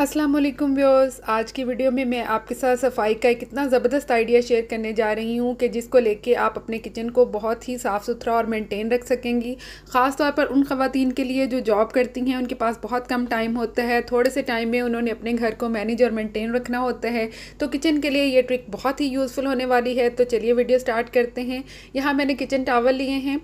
अस्सलाम वालेकुम व्यूअर्स आज की वीडियो में मैं आपके साथ सफाई का एक इतना ज़बरदस्त आइडिया शेयर करने जा रही हूँ कि जिसको लेके आप अपने किचन को बहुत ही साफ़ सुथरा और मेंटेन रख सकेंगी ख़ास तौर पर उन ख़वातीन के लिए जो जॉब करती हैं उनके पास बहुत कम टाइम होता है थोड़े से टाइम में उन्होंने अपने घर को मैनेज और मेनटेन रखना होता है तो किचन के लिए ये ट्रिक बहुत ही यूज़फुल होने वाली है तो चलिए वीडियो स्टार्ट करते हैं यहाँ मैंने किचन टावल लिए हैं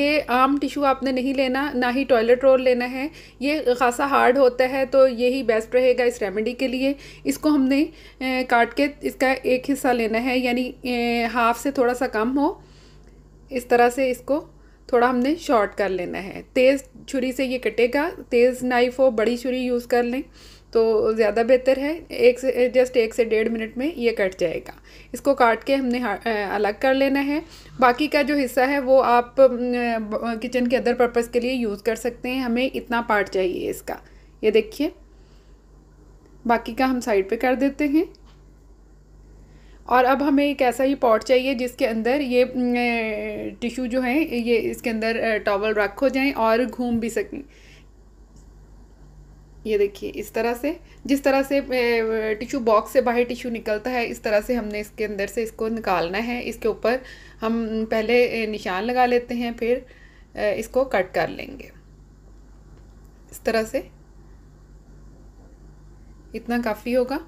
ये आम टिशू आपने नहीं लेना ना ही टॉयलेट रोल लेना है ये खासा हार्ड होता है तो यही बेस्ट रहेगा लगेगा इस रेमेडी के लिए इसको हमने काट के इसका एक हिस्सा लेना है यानी हाफ से थोड़ा सा कम हो इस तरह से इसको थोड़ा हमने शॉर्ट कर लेना है तेज़ छुरी से ये कटेगा तेज़ नाइफ़ हो बड़ी छुरी यूज़ कर लें तो ज़्यादा बेहतर है एक से जस्ट एक से डेढ़ मिनट में ये कट जाएगा इसको काट के हमने अलग कर लेना है बाकी का जो हिस्सा है वो आप किचन के अदर पर्पज़ के लिए यूज़ कर सकते हैं हमें इतना पार्ट चाहिए इसका ये देखिए बाकी का हम साइड पे कर देते हैं और अब हमें एक ऐसा ही पॉट चाहिए जिसके अंदर ये टिश्यू जो है ये इसके अंदर टॉवल रख हो जाएँ और घूम भी सकें ये देखिए इस तरह से जिस तरह से टिशू बॉक्स से बाहर टिशू निकलता है इस तरह से हमने इसके अंदर से इसको निकालना है इसके ऊपर हम पहले निशान लगा लेते हैं फिर इसको कट कर लेंगे इस तरह से इतना काफ़ी होगा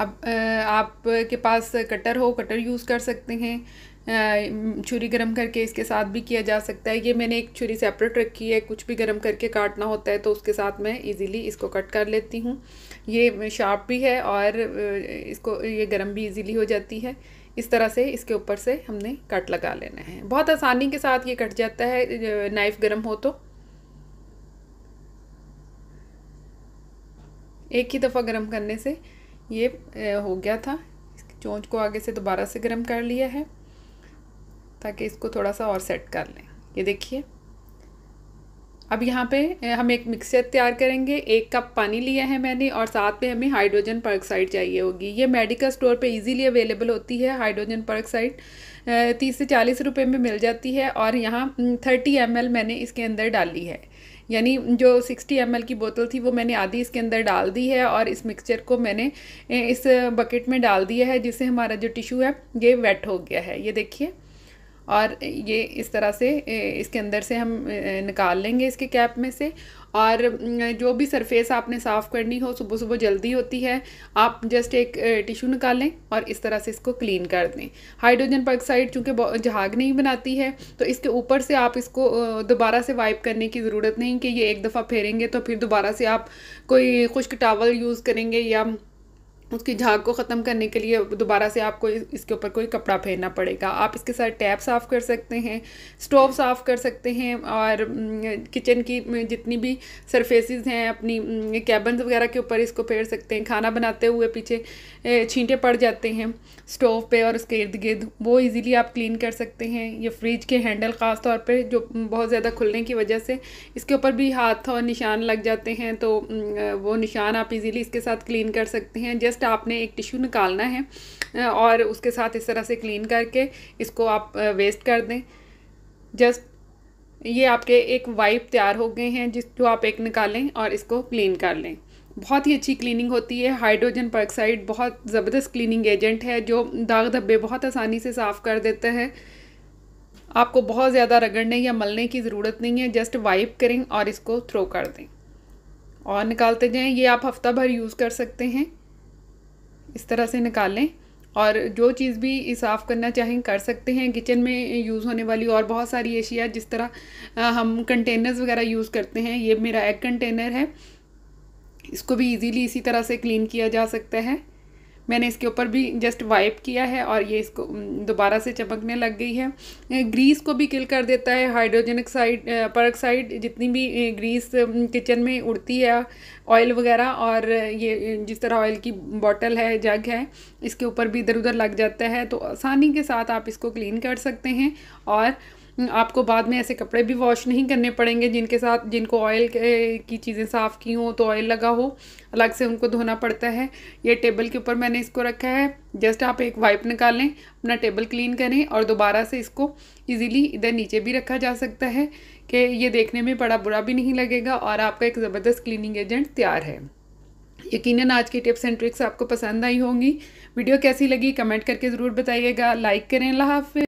अब आप के पास कटर हो कटर यूज़ कर सकते हैं छुरी गरम करके इसके साथ भी किया जा सकता है ये मैंने एक छुरी सेपरेट रखी है कुछ भी गरम करके काटना होता है तो उसके साथ मैं इजीली इसको कट कर लेती हूँ ये शार्प भी है और इसको ये गरम भी इजीली हो जाती है इस तरह से इसके ऊपर से हमने कट लगा लेना है बहुत आसानी के साथ ये कट जाता है नाइफ़ गर्म हो तो एक ही दफ़ा गर्म करने से ये हो गया था चोंच को आगे से दोबारा से गर्म कर लिया है ताकि इसको थोड़ा सा और सेट कर लें ये देखिए अब यहाँ पे हम एक मिक्सचर तैयार करेंगे एक कप पानी लिया है मैंने और साथ में हमें हाइड्रोजन परऑक्साइड चाहिए होगी ये मेडिकल स्टोर पे इजीली अवेलेबल होती है हाइड्रोजन परऑक्साइड तीस से चालीस रुपए में मिल जाती है और यहाँ थर्टी एम मैंने इसके अंदर डाली है यानी जो 60 एम की बोतल थी वो मैंने आधी इसके अंदर डाल दी है और इस मिक्सचर को मैंने इस बकेट में डाल दिया है जिससे हमारा जो टिशू है ये वेट हो गया है ये देखिए और ये इस तरह से इसके अंदर से हम निकाल लेंगे इसके कैप में से और जो भी सरफेस आपने साफ़ करनी हो सुबह सुबह जल्दी होती है आप जस्ट एक टिश्यू निकालें और इस तरह से इसको क्लीन कर दें हाइड्रोजन परऑक्साइड चूँकि जहाग नहीं बनाती है तो इसके ऊपर से आप इसको दोबारा से वाइप करने की ज़रूरत नहीं कि ये एक दफ़ा फेरेंगे तो फिर दोबारा से आप कोई खुश्क टावल यूज़ करेंगे या उसकी झाग को ख़त्म करने के लिए दोबारा से आपको इसके ऊपर कोई कपड़ा फेरना पड़ेगा आप इसके साथ टैप साफ़ कर सकते हैं स्टोव साफ़ कर सकते हैं और किचन की जितनी भी सरफेसिस हैं अपनी कैबन वगैरह के ऊपर इसको फेर सकते हैं खाना बनाते हुए पीछे छींटे पड़ जाते हैं स्टोव पे और उसके इर्द गिर्द वो ईज़िली आप क्लीन कर सकते हैं ये फ्रिज के हैंडल ख़ास तौर पर जो बहुत ज़्यादा खुलने की वजह से इसके ऊपर भी हाथ और निशान लग जाते हैं तो वो निशान आप ईज़िली इसके साथ क्लीन कर सकते हैं जस्ट जस्ट आपने एक टिश्यू निकालना है और उसके साथ इस तरह से क्लीन करके इसको आप वेस्ट कर दें जस्ट ये आपके एक वाइप तैयार हो गए हैं जिस जो आप एक निकालें और इसको क्लीन कर लें बहुत ही अच्छी क्लीनिंग होती है हाइड्रोजन परऑक्साइड बहुत ज़बरदस्त क्लीनिंग एजेंट है जो दाग धब्बे बहुत आसानी से साफ़ कर देता है आपको बहुत ज़्यादा रगड़ने या मलने की ज़रूरत नहीं है जस्ट वाइप करें और इसको थ्रो कर दें और निकालते जाएं ये आप हफ्ता भर यूज़ कर सकते हैं इस तरह से निकालें और जो चीज़ भी साफ़ करना चाहें कर सकते हैं किचन में यूज़ होने वाली और बहुत सारी अशिया जिस तरह हम कंटेनर्स वगैरह यूज़ करते हैं ये मेरा एग कंटेनर है इसको भी इजीली इसी तरह से क्लीन किया जा सकता है मैंने इसके ऊपर भी जस्ट वाइप किया है और ये इसको दोबारा से चमकने लग गई है ग्रीस को भी किल कर देता है हाइड्रोजन ऑक्साइड परऑक्साइड जितनी भी ग्रीस किचन में उड़ती है ऑयल वगैरह और ये जिस तरह ऑयल की बॉटल है जग है इसके ऊपर भी इधर उधर लग जाता है तो आसानी के साथ आप इसको क्लीन कर सकते हैं और आपको बाद में ऐसे कपड़े भी वॉश नहीं करने पड़ेंगे जिनके साथ जिनको ऑयल की चीज़ें साफ़ की हों तो ऑयल लगा हो अलग से उनको धोना पड़ता है ये टेबल के ऊपर मैंने इसको रखा है जस्ट आप एक वाइप निकालें अपना टेबल क्लीन करें और दोबारा से इसको इजीली इधर नीचे भी रखा जा सकता है कि ये देखने में बड़ा बुरा भी नहीं लगेगा और आपका एक ज़बरदस्त क्लीनिंग एजेंट तैयार है यकीनन आज की टिप्स एंड ट्रिक्स आपको पसंद आई होंगी वीडियो कैसी लगी कमेंट करके ज़रूर बताइएगा लाइक करें अल्लाह हाफि